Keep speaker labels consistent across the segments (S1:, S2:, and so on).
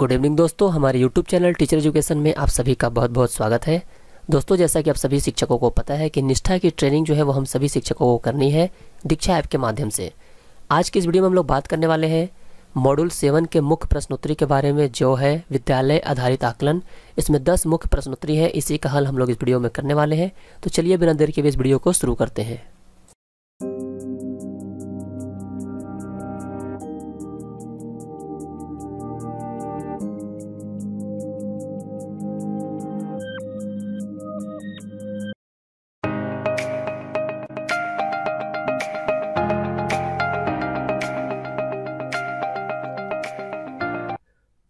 S1: good evening दोस्तों हमारे YouTube channel teacher education में आप सभी का बहुत बहुत स्वागत है दोस्तों जैसा कि आप सभी शिक्षकों को पता है कि निष्ठा की ट्रेनिंग जो है वो हम सभी शिक्षकों को करनी है दीक्षा ऐप के माध्यम से आज की इस वीडियो में हम लोग बात करने वाले हैं मॉड्यूल सेवन के मुख्य प्रश्नोत्तरी के बारे में जो है विद्यालय आधारित आकलन इसमें दस मुख्य प्रश्नोत्तरी है इसी का हल हम लोग इस वीडियो में करने वाले हैं तो चलिए बिना देर के भी इस वीडियो को शुरू करते हैं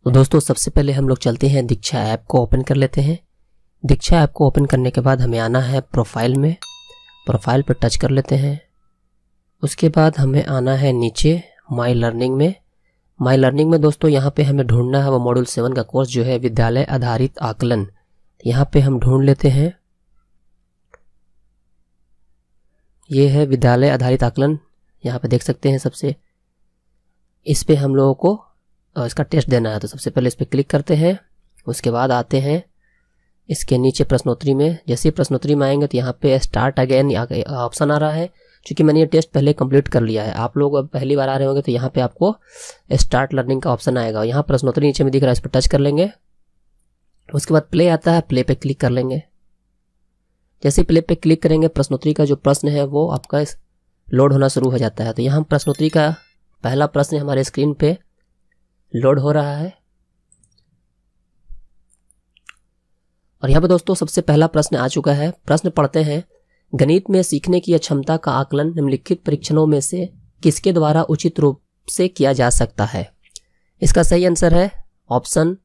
S1: तो दोस्तों सबसे पहले हम लोग चलते हैं दीक्षा ऐप को ओपन कर लेते हैं दीक्षा ऐप को ओपन करने के बाद हमें आना है प्रोफाइल में प्रोफाइल पर टच कर लेते हैं उसके बाद हमें आना है नीचे माई लर्निंग में माई लर्निंग में दोस्तों यहाँ पे हमें ढूंढना है वो मॉड्यूल सेवन का कोर्स जो है विद्यालय आधारित आकलन यहाँ पे हम ढूंढ लेते हैं ये है विद्यालय आधारित आकलन यहाँ पे देख सकते हैं सबसे इस पे हम लोगों को इसका टेस्ट देना है तो सबसे पहले इस पर क्लिक करते हैं उसके बाद आते हैं इसके नीचे प्रश्नोत्तरी में जैसे ही प्रश्नोत्तरी में आएंगे तो यहाँ पे स्टार्ट अगेन ऑप्शन आ रहा है क्योंकि मैंने ये टेस्ट पहले कंप्लीट कर लिया है आप लोग अब पहली बार आ रहे होंगे तो यहाँ पे आपको स्टार्ट लर्निंग का ऑप्शन आएगा यहाँ प्रश्नोत्तरी नीचे में दिख रहा है इस पर टच कर लेंगे उसके बाद प्ले आता है प्ले पे क्लिक कर लेंगे जैसे प्ले पे क्लिक करेंगे प्रश्नोत्तरी का जो प्रश्न है वो आपका लोड होना शुरू हो जाता है तो यहाँ प्रश्नोत्तरी का पहला प्रश्न हमारे स्क्रीन पर लोड हो रहा है और यहाँ पर दोस्तों सबसे पहला प्रश्न आ चुका है प्रश्न पढ़ते हैं गणित में सीखने की अक्षमता का आकलन निम्नलिखित परीक्षणों में से किसके द्वारा उचित रूप से किया जा सकता है इसका सही आंसर है ऑप्शन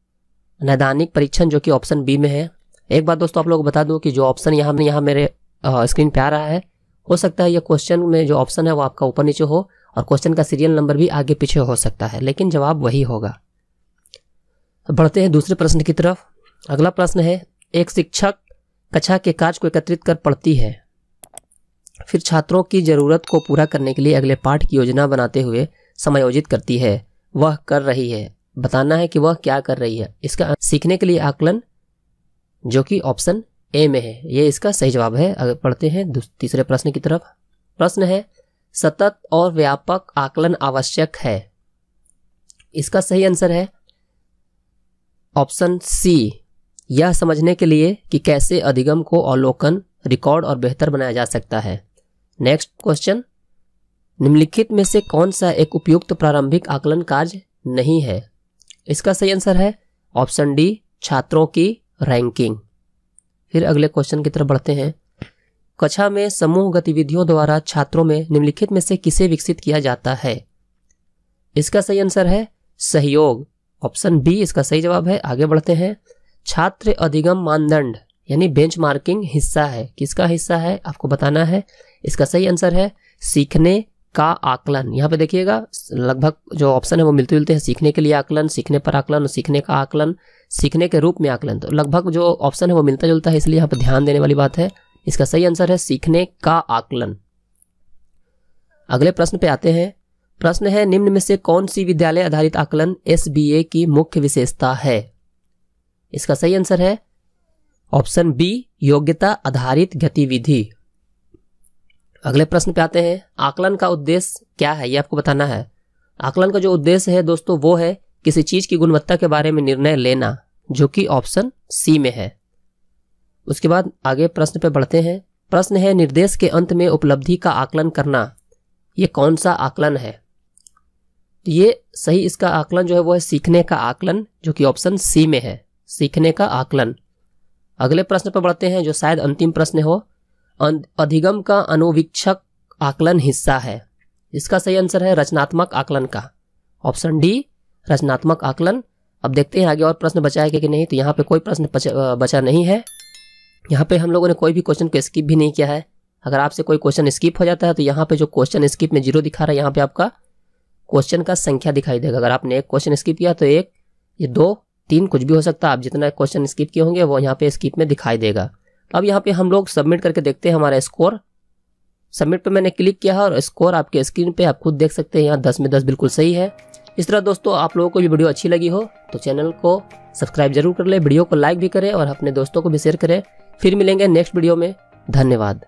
S1: नैदानिक परीक्षण जो कि ऑप्शन बी में है एक बात दोस्तों आप लोग बता दूं कि जो ऑप्शन यहाँ यहाँ मेरे स्क्रीन पे आ रहा है हो सकता है यह क्वेश्चन में जो ऑप्शन है वो आपका ऊपर नीचे हो और क्वेश्चन का सीरियल नंबर भी आगे पीछे हो सकता है लेकिन जवाब वही होगा बढ़ते हैं दूसरे प्रश्न की तरफ अगला प्रश्न है एक शिक्षक कक्षा के कार्य को एकत्रित कर पढ़ती है फिर छात्रों की जरूरत को पूरा करने के लिए अगले पाठ की योजना बनाते हुए समायोजित करती है वह कर रही है बताना है कि वह क्या कर रही है इसका सीखने के लिए आकलन जो कि ऑप्शन ए में है ये इसका सही जवाब है अगर पढ़ते हैं तीसरे प्रश्न की तरफ प्रश्न है सतत और व्यापक आकलन आवश्यक है इसका सही आंसर है ऑप्शन सी यह समझने के लिए कि कैसे अधिगम को अवलोकन रिकॉर्ड और बेहतर बनाया जा सकता है नेक्स्ट क्वेश्चन निम्नलिखित में से कौन सा एक उपयुक्त प्रारंभिक आकलन कार्य नहीं है इसका सही आंसर है ऑप्शन डी छात्रों की रैंकिंग फिर अगले क्वेश्चन की तरफ बढ़ते हैं कक्षा में समूह गतिविधियों द्वारा छात्रों में निम्नलिखित में से किसे विकसित किया जाता है इसका सही आंसर है सहयोग ऑप्शन बी इसका सही जवाब है आगे बढ़ते हैं छात्र अधिगम मानदंड यानी बेंच मार्किंग हिस्सा है किसका हिस्सा है आपको बताना है इसका सही आंसर है सीखने का आकलन यहाँ पे देखिएगा लगभग जो ऑप्शन है वो मिलते जुलते हैं सीखने के लिए आकलन सीखने पर आकलन और सीखने का आकलन सीखने के रूप में आकलन तो लगभग जो ऑप्शन है वो मिलता जुलता है इसलिए यहाँ पर ध्यान देने वाली बात है इसका सही आंसर है सीखने का आकलन अगले प्रश्न पे आते हैं प्रश्न है निम्न में से कौन सी विद्यालय आधारित आकलन एस की मुख्य विशेषता है इसका सही आंसर है ऑप्शन बी योग्यता आधारित गतिविधि अगले प्रश्न पे आते हैं आकलन का उद्देश्य क्या है ये आपको बताना है आकलन का जो उद्देश्य है दोस्तों वो है किसी चीज की गुणवत्ता के बारे में निर्णय लेना जो कि ऑप्शन सी में है उसके बाद आगे प्रश्न पे बढ़ते हैं प्रश्न है निर्देश के अंत में उपलब्धि का आकलन करना ये कौन सा आकलन है तो ये सही इसका आकलन जो है वो है सीखने का आकलन जो कि ऑप्शन सी में है सीखने का आकलन अगले प्रश्न पर बढ़ते हैं जो शायद अंतिम प्रश्न हो अधिगम का अनुवीक्षक आकलन हिस्सा है इसका सही आंसर है रचनात्मक आकलन का ऑप्शन डी रचनात्मक आकलन अब देखते हैं आगे और प्रश्न बचाएगा कि नहीं तो यहाँ पे कोई प्रश्न बचा नहीं है यहाँ पे हम लोगों ने कोई भी क्वेश्चन को स्किप भी नहीं किया है अगर आपसे कोई क्वेश्चन स्किप हो जाता है तो यहाँ पे जो क्वेश्चन स्किप में जीरो दिखा रहा है यहाँ पे आपका क्वेश्चन का संख्या दिखाई देगा अगर आपने एक क्वेश्चन स्किप किया तो एक ये दो तीन कुछ भी हो सकता है आप जितना क्वेश्चन स्किप किए होंगे वो यहाँ पे स्किप में दिखाई देगा अब यहाँ पे हम लोग सबमिट करके देखते हैं हमारा स्कोर सबमिट पर मैंने क्लिक किया है और स्कोर आपके स्क्रीन पर आप खुद देख सकते हैं यहाँ दस में दस बिल्कुल सही है इस तरह दोस्तों आप लोगों को भी वीडियो अच्छी लगी हो तो चैनल को सब्सक्राइब जरूर कर ले वीडियो को लाइक भी करें और अपने दोस्तों को भी शेयर करें फिर मिलेंगे नेक्स्ट वीडियो में धन्यवाद